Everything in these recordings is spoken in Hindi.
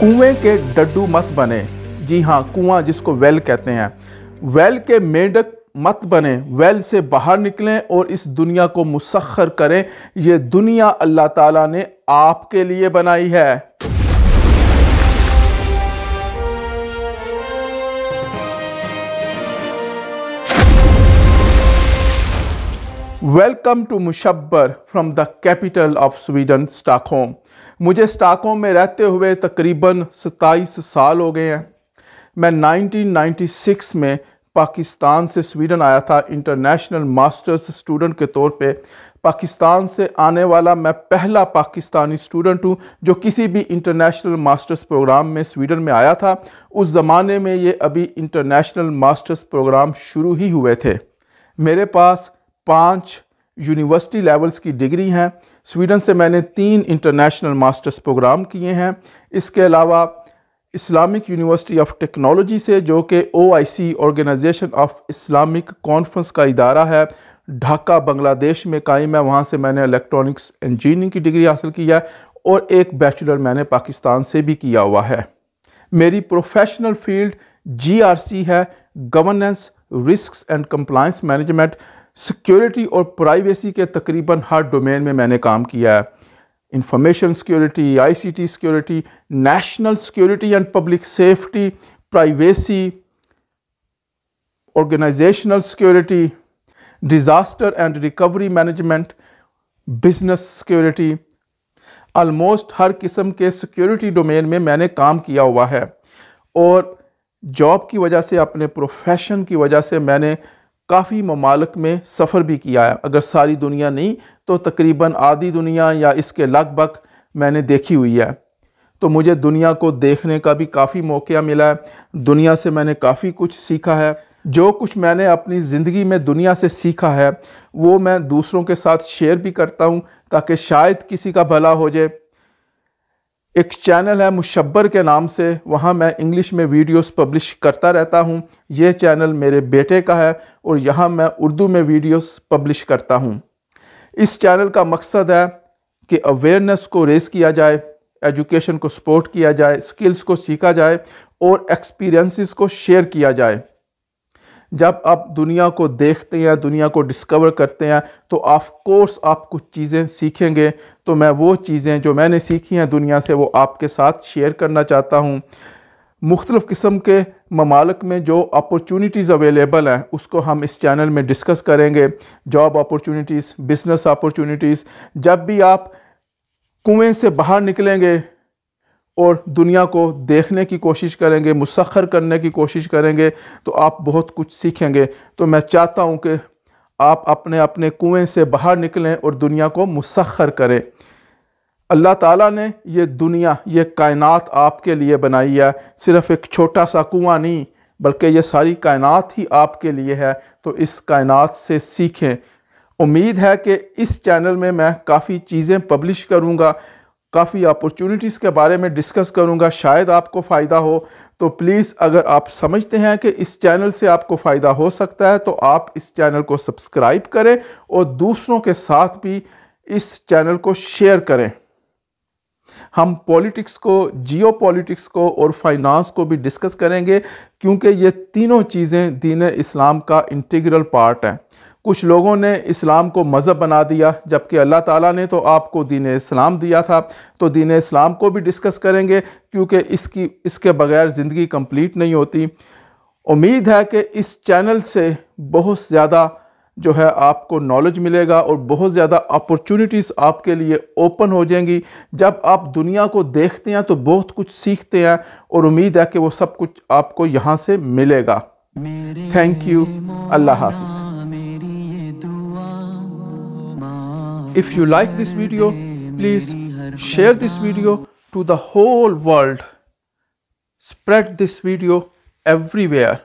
कुएं के डड्डू मत बने जी हाँ कुआं जिसको वेल कहते हैं वेल के मेंढक मत बने वेल से बाहर निकलें और इस दुनिया को मुसखर करें यह दुनिया अल्लाह ताला ने आपके लिए बनाई है welcome to Mushabbar from the capital of Sweden Stockholm मुझे स्टॉकहोम में रहते हुए तकरीबन 27 साल हो गए हैं मैं 1996 में पाकिस्तान से स्वीडन आया था इंटरनेशनल मास्टर्स स्टूडेंट के तौर पे पाकिस्तान से आने वाला मैं पहला पाकिस्तानी स्टूडेंट हूँ जो किसी भी इंटरनेशनल मास्टर्स प्रोग्राम में स्वीडन में आया था उस ज़माने में ये अभी इंटरनेशनल मास्टर्स प्रोग्राम शुरू ही हुए थे मेरे पास पाँच यूनिवर्सिटी लेवल्स की डिग्री हैं स्वीडन से मैंने तीन इंटरनेशनल मास्टर्स प्रोग्राम किए हैं इसके अलावा इस्लामिक यूनिवर्सिटी ऑफ टेक्नोलॉजी से जो कि O I C organisation of Islamic conference का इदारा है ढाका बांग्लादेश में कायम है वहाँ से मैंने इलेक्ट्रॉनिक्स इंजीनियरिंग की डिग्री हासिल की है और एक बैचलर मैंने पाकिस्तान से भी किया हुआ है मेरी professional field G R C है governance risk and compliance management security और प्राइवेसी के तकरीबन हर डोमेन में मैंने काम किया है information security ICT security national security and public safety privacy organisational security disaster and recovery management business security almost हर किस्म के सिक्योरिटी डोमेन में मैंने काम किया हुआ है और जॉब की वजह से अपने प्रोफेशन की वजह से मैंने काफ़ी ममालक में सफ़र भी किया है अगर सारी दुनिया नहीं तो तकरीबन आधी दुनिया या इसके लगभग मैंने देखी हुई है तो मुझे दुनिया को देखने का भी काफ़ी मौका मिला है दुनिया से मैंने काफ़ी कुछ सीखा है जो कुछ मैंने अपनी ज़िंदगी में दुनिया से सीखा है वो मैं दूसरों के साथ शेयर भी करता हूँ ताकि शायद किसी का भला हो जाए एक चैनल है मुशब्बर के नाम से वहाँ मैं इंग्लिश में वीडियोस पब्लिश करता रहता हूँ यह चैनल मेरे बेटे का है और यहाँ मैं उर्दू में वीडियोस पब्लिश करता हूँ इस चैनल का मकसद है कि अवेयरनेस को रेस किया जाए एजुकेशन को सपोर्ट किया जाए स्किल्स को सीखा जाए और एक्सपीरियंसिस को शेयर किया जाए जब आप दुनिया को देखते हैं दुनिया को डिस्कवर करते हैं तो ऑफ़ कोर्स आप कुछ चीज़ें सीखेंगे तो मैं वो चीज़ें जो मैंने सीखी हैं दुनिया से वो आपके साथ शेयर करना चाहता हूँ मुख्तलिफ़ किस्म के ममालक में जो अपॉर्चुनिटीज़ अवेलेबल हैं उसको हम इस चैनल में डिस्कस करेंगे जॉब अपॉर्चुनिटीज़ बिज़नेस अपॉर्चुनिटीज़ जब भी आप कुएं से बाहर निकलेंगे और दुनिया को देखने की कोशिश करेंगे मुसखर करने की कोशिश करेंगे तो आप बहुत कुछ सीखेंगे तो मैं चाहता हूँ कि आप अपने अपने कुएँ से बाहर निकलें और दुनिया को मुसखर करें अल्लाह ताला ने ये दुनिया ये कायनात आपके लिए बनाई है सिर्फ़ एक छोटा सा कुआँ नहीं बल्कि ये सारी कायनात ही आपके लिए है तो इस कायनात से सीखें उम्मीद है कि इस चैनल में मैं काफ़ी चीज़ें पब्लिश करूँगा काफ़ी अपॉर्चुनिटीज़ के बारे में डिस्कस करूँगा शायद आपको फ़ायदा हो तो प्लीज़ अगर आप समझते हैं कि इस चैनल से आपको फ़ायदा हो सकता है तो आप इस चैनल को सब्सक्राइब करें और दूसरों के साथ भी इस चैनल को शेयर करें हम पॉलिटिक्स को जियो पॉलिटिक्स को और फाइनेंस को भी डिस्कस करेंगे क्योंकि ये तीनों चीज़ें दीन इस्लाम का इंटीग्रल पार्ट हैं कुछ लोगों ने इस्लाम को मज़हब बना दिया जबकि अल्लाह ताला ने तो आपको दीन इस्लाम दिया था तो दीन इस्लाम को भी डिस्कस करेंगे क्योंकि इसकी इसके बगैर ज़िंदगी कंप्लीट नहीं होती उम्मीद है कि इस चैनल से बहुत ज़्यादा जो है आपको नॉलेज मिलेगा और बहुत ज़्यादा अपॉर्चुनिटीज़ आपके लिए ओपन हो जाएंगी जब आप दुनिया को देखते हैं तो बहुत कुछ सीखते हैं और उम्मीद है कि वो सब कुछ आपको यहाँ से मिलेगा थैंक यू अल्लाह हाफिज़ If you like this video, please share this video to the whole world. Spread this video everywhere.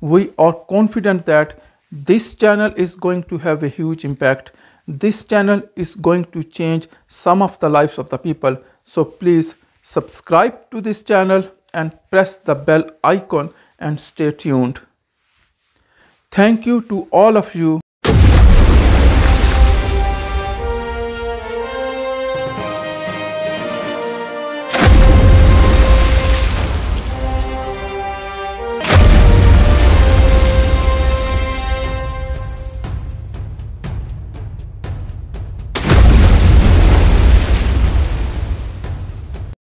We are confident that this channel is going to have a huge impact. This channel is going to change some of the lives of the people. So please subscribe to this channel and press the bell icon and stay tuned. Thank you to all of you.